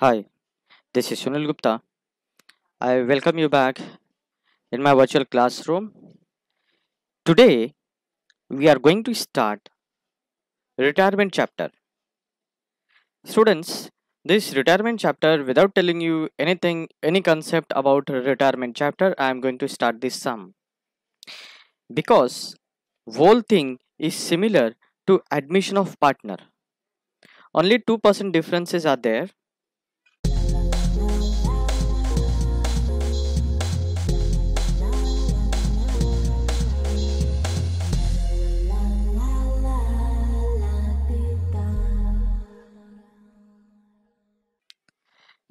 Hi, this is Sunil Gupta. I welcome you back in my virtual classroom. Today, we are going to start retirement chapter. Students, this retirement chapter, without telling you anything, any concept about retirement chapter, I am going to start this sum. Because whole thing is similar to admission of partner. Only 2% differences are there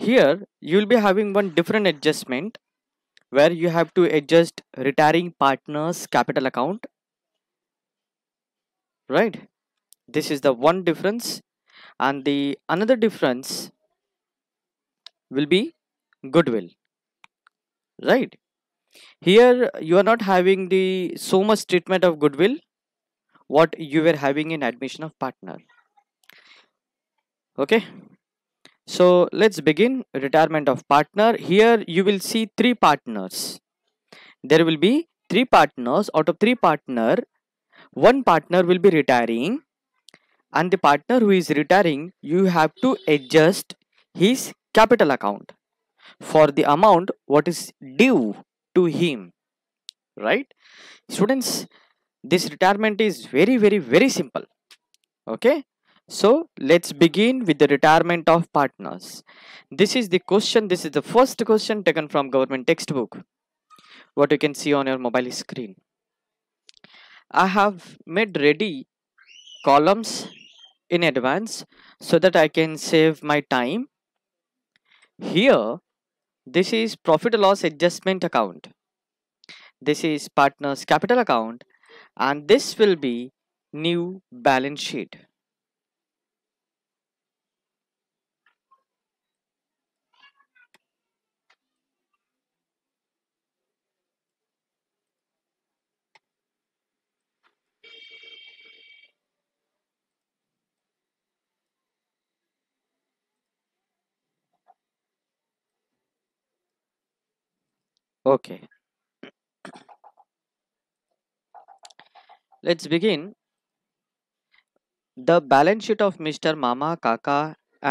Here you will be having one different adjustment where you have to adjust retiring partners capital account. Right. This is the one difference and the another difference will be goodwill right here you are not having the so much treatment of goodwill what you were having in admission of partner okay so let's begin retirement of partner. Here you will see three partners. There will be three partners out of three partner. One partner will be retiring and the partner who is retiring you have to adjust his capital account for the amount what is due to him. Right? Students, this retirement is very very very simple. Okay? So let's begin with the retirement of partners. This is the question, this is the first question taken from government textbook. What you can see on your mobile screen. I have made ready columns in advance so that I can save my time. Here, this is profit loss adjustment account. This is partner's capital account and this will be new balance sheet. okay let's begin the balance sheet of mr mama kaka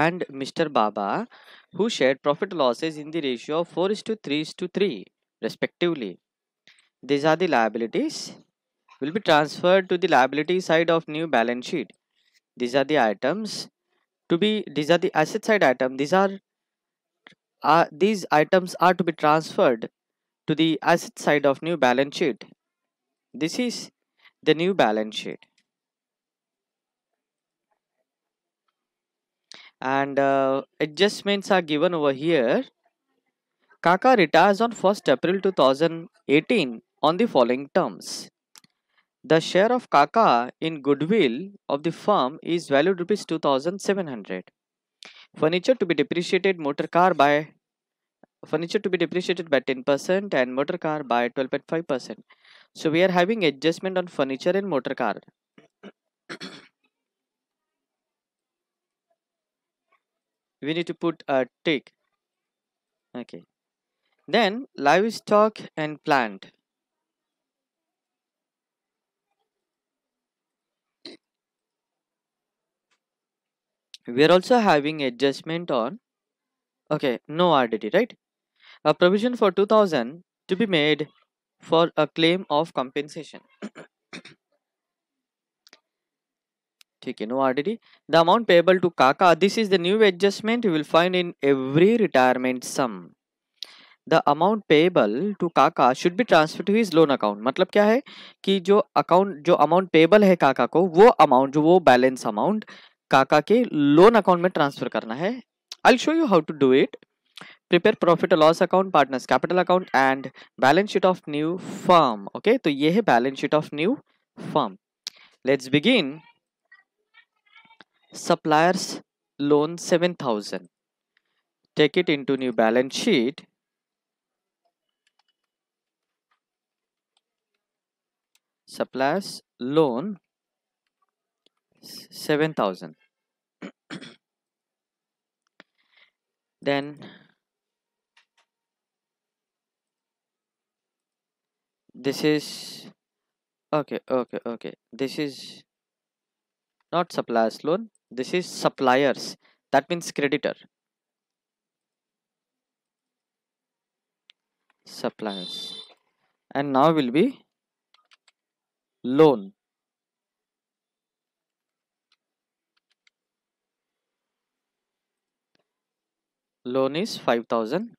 and mr baba who shared profit losses in the ratio of 4 is to 3 is to 3 respectively these are the liabilities will be transferred to the liability side of new balance sheet these are the items to be these are the asset side item these are uh, these items are to be transferred to the asset side of new balance sheet. This is the new balance sheet. And uh, adjustments are given over here. Kaka retires on 1st April 2018 on the following terms. The share of Kaka in goodwill of the firm is valued rupees 2700. Furniture to be depreciated motor car by furniture to be depreciated by 10% and motor car by 12.5%. So we are having adjustment on furniture and motor car. we need to put a tick. Okay. Then livestock and plant. We are also having adjustment on okay no RDT right a provision for 2000 to be made for a claim of compensation. ठीक है no आरडीडी the amount payable to Kaka this is the new adjustment you will find in every retirement sum the amount payable to Kaka should be transfer to his loan account मतलब क्या है कि जो account जो amount payable है काका को वो अमाउंट जो वो बैलेंस अमाउंट काका के लोन अकाउंट में ट्रांसफर करना है I show you how to do it prepare profit और loss account partners capital account and balance sheet of new firm okay तो ये है balance sheet of new firm let's begin suppliers loan 7000 take it into new balance sheet suppliers loan 7000 then this is okay okay okay this is not suppliers loan this is suppliers that means creditor suppliers and now will be loan loan is 5000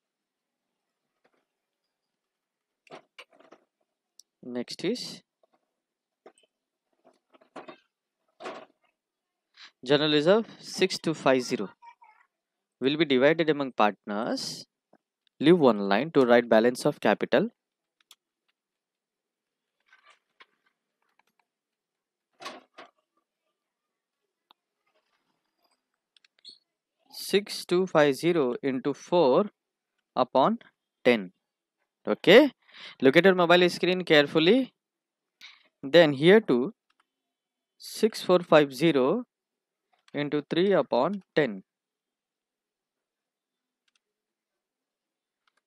next is journal is of 6250 will be divided among partners leave one line to write balance of capital Six two five zero into four upon ten. Okay look at your mobile screen carefully then here to 6450 into 3 upon 10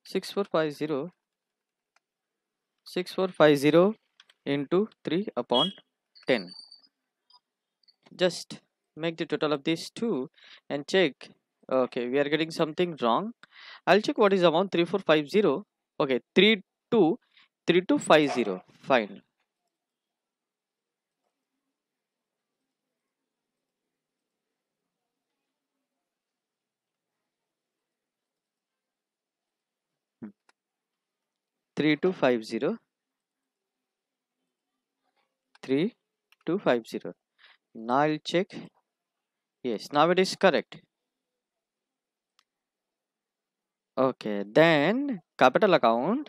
6450 6450 into 3 upon 10 just make the total of these two and check okay we are getting something wrong i'll check what is amount 3450 okay 3 to 3250 fine Three two five zero. Three two five zero. Now I'll check. Yes, now it is correct. Okay, then capital account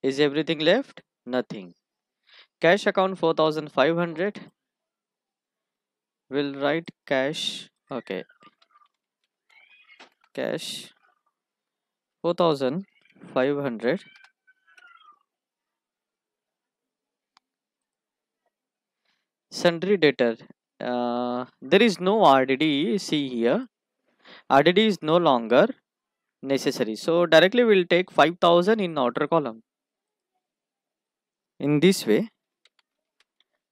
Is everything left? Nothing. Cash account 4500. We'll write cash. Okay. Cash 4500. Sundry debtor. Uh, there is no RDD. See here. RDD is no longer necessary. So directly we'll take 5000 in order column. In this way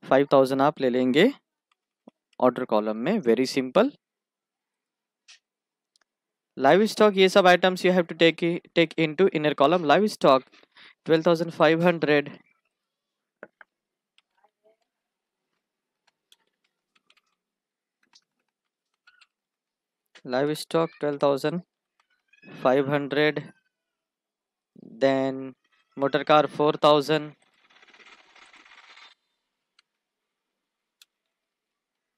five thousand आप ले लेंगे order column में very simple live stock ये सब items you have to take take into inner column live stock 12500 live stock twelve thousand five hundred then motor car four thousand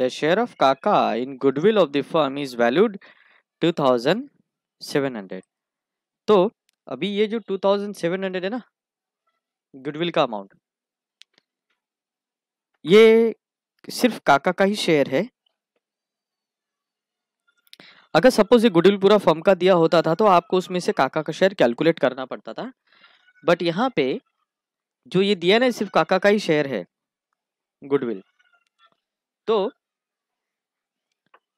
The share of Kaka in goodwill of the firm is valued 2700. तो अभी ये जो 2700 है ना goodwill का amount ये सिर्फ काका का ही शेयर है अगर सपोज ये गुडविल पूरा फर्म का दिया होता था तो आपको उसमें से काका का शेयर कैलकुलेट करना पड़ता था बट यहाँ पे जो ये दिया ना सिर्फ काका का ही शेयर है गुडविल तो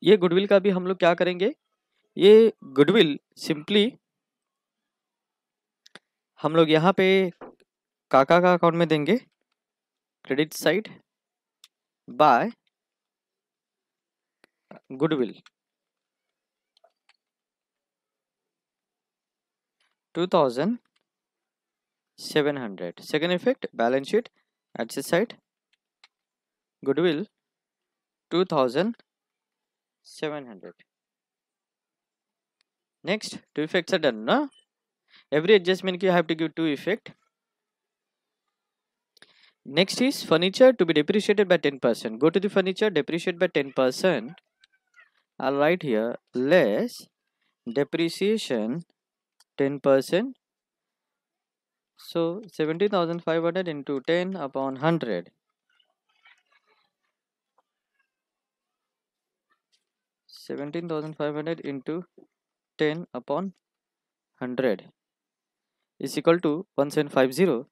ये गुडविल का भी हम लोग क्या करेंगे ये गुडविल सिंपली हम लोग यहाँ पे काका का अकाउंट में देंगे credit side by goodwill 2700 effect balance sheet sheet side goodwill two thousand 700 next two effects are done no? every adjustment you have to give two effect next is furniture to be depreciated by 10% go to the furniture depreciate by 10% I'll write here less depreciation 10% so 70,500 into 10 upon 100 17500 into 10 upon 100 is equal to 1750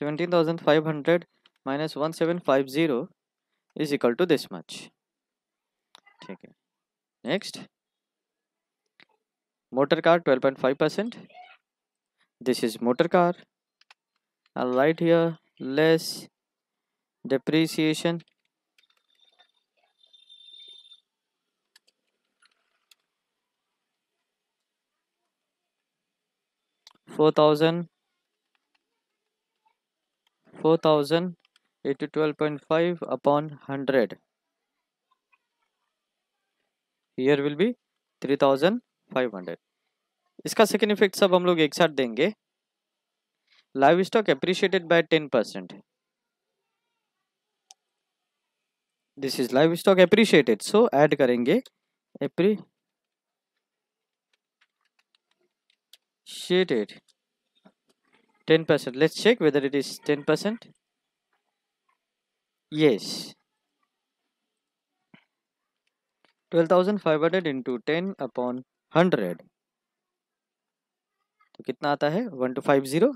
17500 minus 1750 is equal to this much Okay. Next, motor car 12.5 percent. this is motor car I'll write here less depreciation four thousand four thousand eighty twelve point hundred year will be three thousand five hundred इसका second effect सब हम लोग एक साथ देंगे live stock appreciated by ten percent this is live stock appreciated so add करेंगे appreciated 10%. Let's check whether it is 10%. Yes. 12,500 into 10 upon 100. So, कितना आता है 1250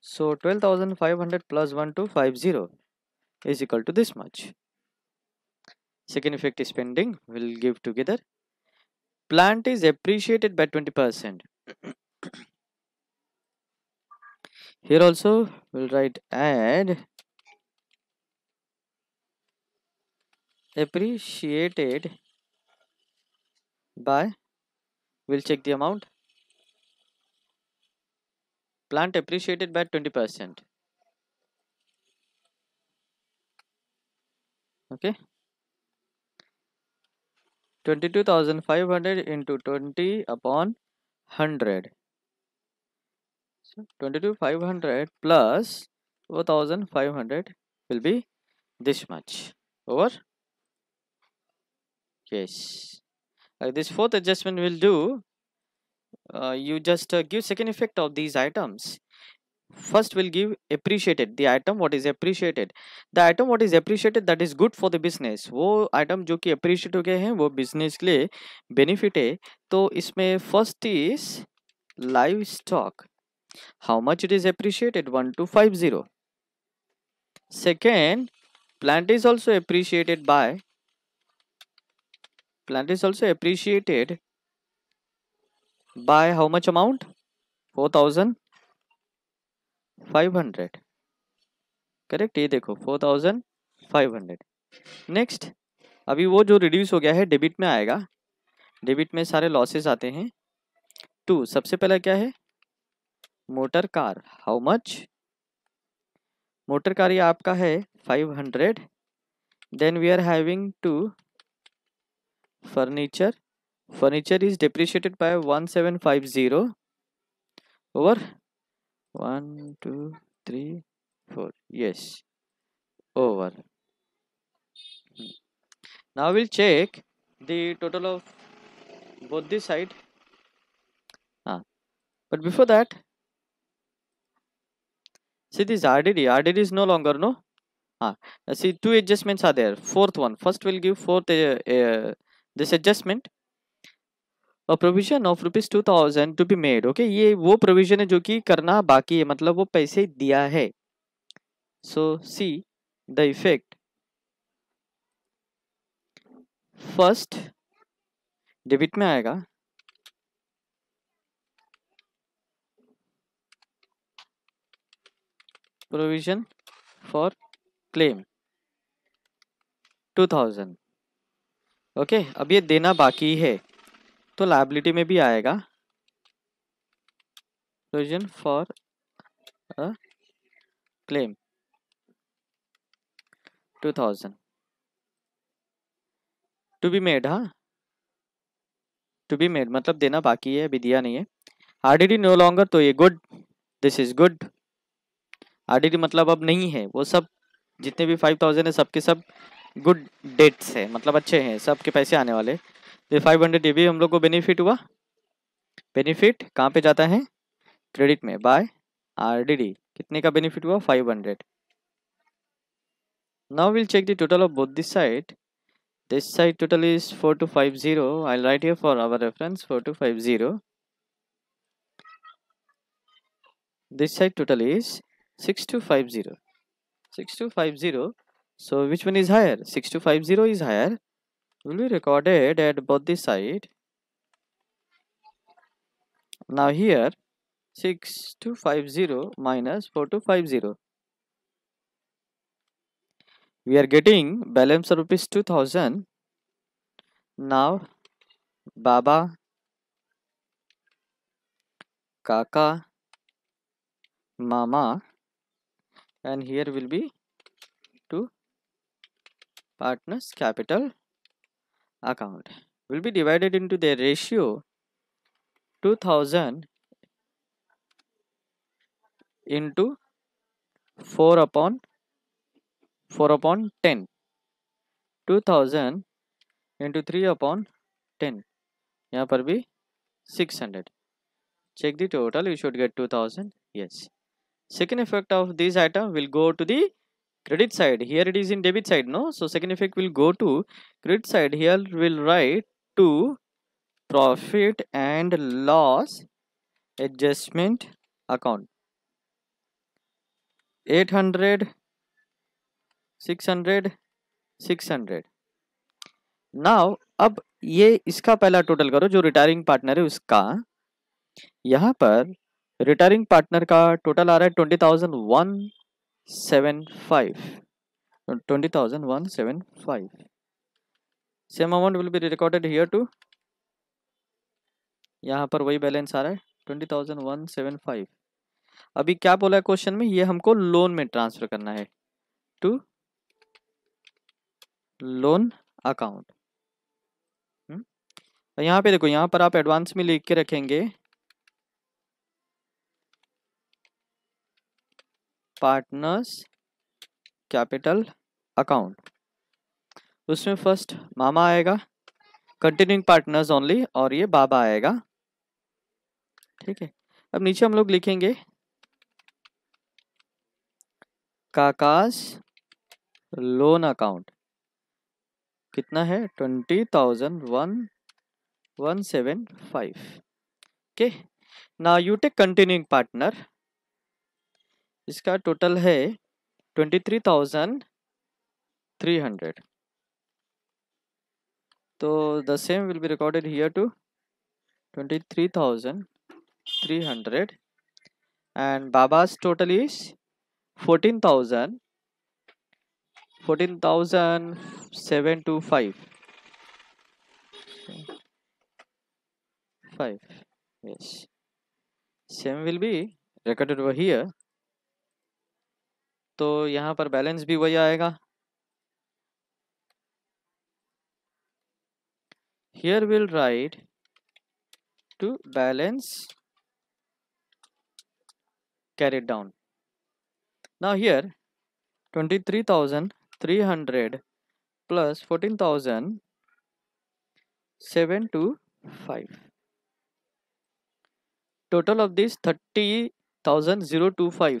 So, 12500 plus 1250 is equal to this much. second effect is pending we'll give together plant is appreciated by 20 percent here also we'll write add appreciated by we'll check the amount plant appreciated by 20 percent okay 22500 into 20 upon 100 twenty two five hundred plus four thousand five hundred will be this much over yes uh, this fourth adjustment will do uh, you just uh, give second effect of these items first will give appreciated the item what is appreciated the item what is appreciated that is good for the business वो item जो कि appreciate हो गए हैं वो business के लिए benefit है तो इसमें first is livestock How much it is appreciated? 1250. Second, plant is also appreciated by plant is also appreciated by how much amount? 4500. Correct ये देखो 4500. नेक्स्ट अभी वो जो रिड्यूस हो गया है डेबिट में आएगा डेबिट में सारे लॉसेस आते हैं टू सबसे पहला क्या है motor car how much motor car ये आपका है five hundred then we are having two furniture furniture is depreciated by one seven five zero over one two three four yes over now will check the total of both this side हाँ but before that See this RDD. RDD is no longer no. Ah, see two adjustments are there. Fourth one. First will give fourth uh, uh, this adjustment. A provision of rupees two thousand to be made okay ये वो provision है जो कि करना बाकी है मतलब वो पैसे दिया है so see the effect first debit में आएगा provision for claim 2000 okay okay, अब ये देना बाकी है तो लाइबिलिटी में भी आएगा provision for claim 2000 to be made हाँ टू बी मेड मतलब देना बाकी है अभी दिया नहीं है R D D no longer तो ये good this is good RDD मतलब अब नहीं है वो सब जितने भी फाइव थाउजेंड है सबके सब गुड डेट्स है मतलब अच्छे हैं सबके पैसे आने वाले तो फाइव हंड्रेड ये भी हम लोग को बेनिफिट हुआ बेनिफिट कहाँ पे जाता है क्रेडिट में बाय आरडीडी कितने का बेनिफिट हुआ five hundred both this side this side total is four two five zero I write 4250 for our reference four two five zero this side total is 6250 6250 so which one is higher 6250 is higher will be recorded at both the side now here 6250 minus 4250 we are getting balance of rupees 2000 now baba kaka mama and here will be to partners capital account will be divided into the ratio 2000 into 4 upon 4 upon 10 2000 into 3 upon 10 यहाँ 600 check the total you should get 2000 yes second effect of this item will go to the credit side here it is in debit side no so second effect will go to credit side here will write to profit and loss adjustment account 800 600 600 now अब ये इसका पहला total करो जो retiring partner है उसका यहाँ पर रिटायरिंग पार्टनर का टोटल आ रहा है twenty thousand one seven five twenty thousand one seven five same amount will be recorded here to यहाँ पर वही बैलेंस आ रहा है twenty thousand one seven five अभी क्या बोला है क्वेश्चन में ये हमको लोन में ट्रांसफर करना है टू लोन अकाउंट यहाँ पे देखो यहाँ पर आप एडवांस में लिख के रखेंगे पार्टनर्स कैपिटल अकाउंट उसमें फर्स्ट मामा आएगा कंटिन्यूइंग पार्टनर्स ओनली और ये बाबा आएगा ठीक है अब नीचे हम लोग लिखेंगे काकाज लोन अकाउंट कितना है twenty thousand one one seven five okay ना यू टेक कंटिन्यूइंग पार्टनर इसका टोटल है twenty three thousand three hundred तो the same will be recorded here to twenty three thousand three hundred and बाबाज total is fourteen thousand fourteen thousand seven two five five yes same will be recorded वो here तो यहाँ पर balance भी वही आएगा here will write to balance carried down ना here twenty three thousand three hundred plus fourteen thousand seven two five total of this thirty thousand zero two five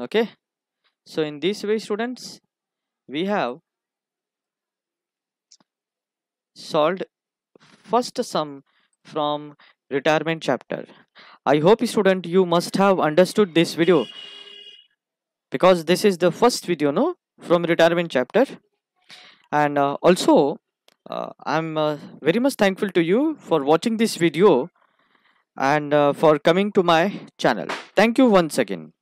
okay so in this way students we have solved first sum from retirement chapter i hope student you must have understood this video because this is the first video no from retirement chapter and uh, also uh, i'm uh, very much thankful to you for watching this video and uh, for coming to my channel thank you once again